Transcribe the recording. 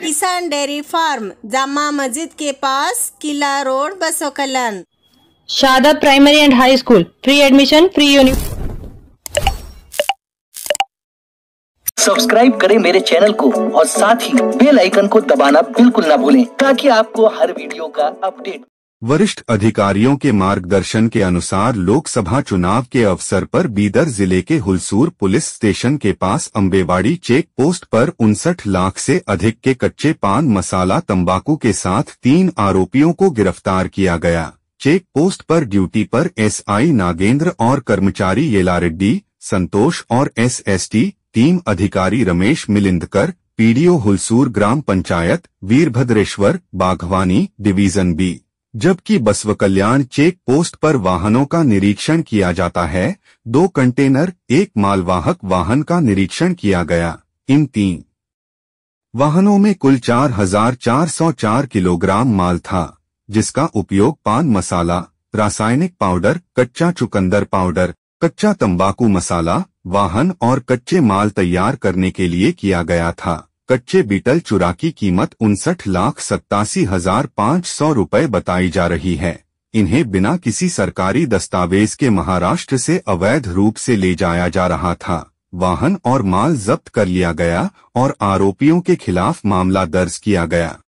किसान dairy farm Jama मस्जिद के पास किला रोड बसो शादा primary and high school free admission free uniform subscribe करें मेरे चैनल को और साथ ही बेल आइकन को दबाना बिल्कुल ना भूलें ताकि आपको हर वीडियो का अपडेट वरिष्ठ अधिकारियों के मार्गदर्शन के अनुसार लोकसभा चुनाव के अवसर पर बीदर जिले के हुलसूर पुलिस स्टेशन के पास अम्बेवाड़ी चेक पोस्ट पर उनसठ लाख से अधिक के कच्चे पान मसाला तंबाकू के साथ तीन आरोपियों को गिरफ्तार किया गया चेक पोस्ट पर ड्यूटी पर एसआई नागेंद्र और कर्मचारी येलारेड्डी संतोष और एसएसटी टीम अधिकारी रमेश मिलिंदकर पीडीओ हुलसूर ग्राम पंचायत वीरभद्रेश्वर बाघवानी डिवीजन बी जबकि बसव कल्याण चेक पोस्ट पर वाहनों का निरीक्षण किया जाता है दो कंटेनर एक मालवाहक वाहन का निरीक्षण किया गया इन तीन वाहनों में कुल 4,404 किलोग्राम माल था जिसका उपयोग पान मसाला रासायनिक पाउडर कच्चा चुकंदर पाउडर कच्चा तंबाकू मसाला वाहन और कच्चे माल तैयार करने के लिए किया गया था कच्चे बीटल चुरा की कीमत उनसठ लाख सत्तासी हजार पाँच सौ रूपए बताई जा रही है इन्हें बिना किसी सरकारी दस्तावेज के महाराष्ट्र से अवैध रूप से ले जाया जा रहा था वाहन और माल जब्त कर लिया गया और आरोपियों के खिलाफ मामला दर्ज किया गया